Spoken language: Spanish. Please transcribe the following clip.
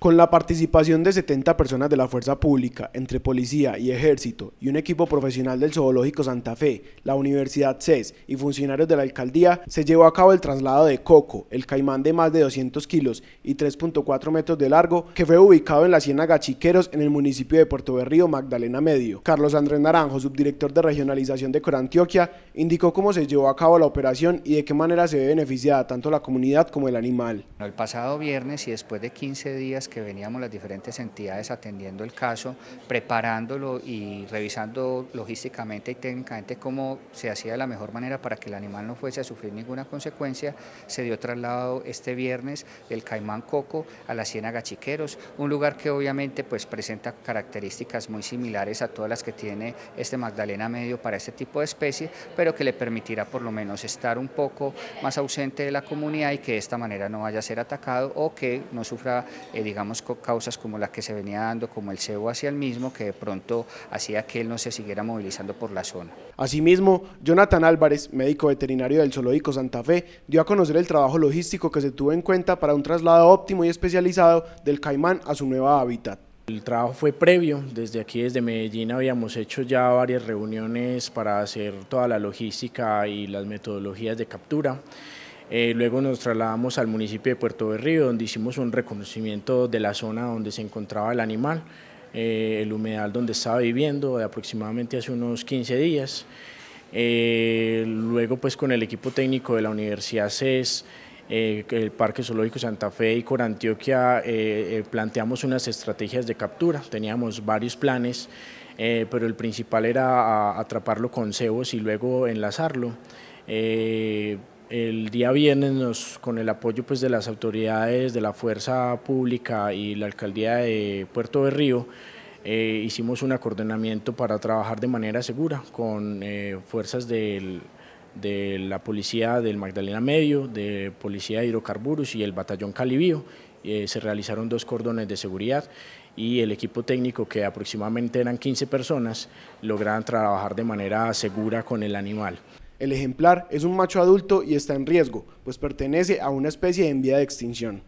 Con la participación de 70 personas de la fuerza pública, entre policía y ejército, y un equipo profesional del Zoológico Santa Fe, la Universidad CES y funcionarios de la alcaldía, se llevó a cabo el traslado de Coco, el caimán de más de 200 kilos y 3.4 metros de largo, que fue ubicado en la Ciénaga Gachiqueros, en el municipio de Puerto Berrío, Magdalena Medio. Carlos Andrés Naranjo, subdirector de regionalización de Corantioquia, indicó cómo se llevó a cabo la operación y de qué manera se ve beneficiada tanto la comunidad como el animal. El pasado viernes y después de 15 días que veníamos las diferentes entidades atendiendo el caso, preparándolo y revisando logísticamente y técnicamente cómo se hacía de la mejor manera para que el animal no fuese a sufrir ninguna consecuencia, se dio traslado este viernes del Caimán Coco a la Ciénaga Chiqueros, un lugar que obviamente pues presenta características muy similares a todas las que tiene este Magdalena Medio para este tipo de especie, pero que le permitirá por lo menos estar un poco más ausente de la comunidad y que de esta manera no vaya a ser atacado o que no sufra, eh, digamos, causas como la que se venía dando, como el cebo hacia el mismo, que de pronto hacía que él no se siguiera movilizando por la zona. Asimismo, Jonathan Álvarez, médico veterinario del Zoológico Santa Fe, dio a conocer el trabajo logístico que se tuvo en cuenta para un traslado óptimo y especializado del caimán a su nueva hábitat. El trabajo fue previo, desde aquí, desde Medellín, habíamos hecho ya varias reuniones para hacer toda la logística y las metodologías de captura. Eh, luego nos trasladamos al municipio de Puerto Berrío, donde hicimos un reconocimiento de la zona donde se encontraba el animal, eh, el humedal donde estaba viviendo, de aproximadamente hace unos 15 días. Eh, luego, pues con el equipo técnico de la Universidad CES, el Parque Zoológico Santa Fe y Corantioquia planteamos unas estrategias de captura, teníamos varios planes, pero el principal era atraparlo con cebos y luego enlazarlo el día viernes con el apoyo pues, de las autoridades de la Fuerza Pública y la Alcaldía de Puerto de Río, eh, hicimos un acordonamiento para trabajar de manera segura con eh, fuerzas de la policía del Magdalena Medio, de policía de hidrocarburos y el batallón Calibío. Eh, se realizaron dos cordones de seguridad y el equipo técnico, que aproximadamente eran 15 personas, lograron trabajar de manera segura con el animal. El ejemplar es un macho adulto y está en riesgo, pues pertenece a una especie en vía de extinción.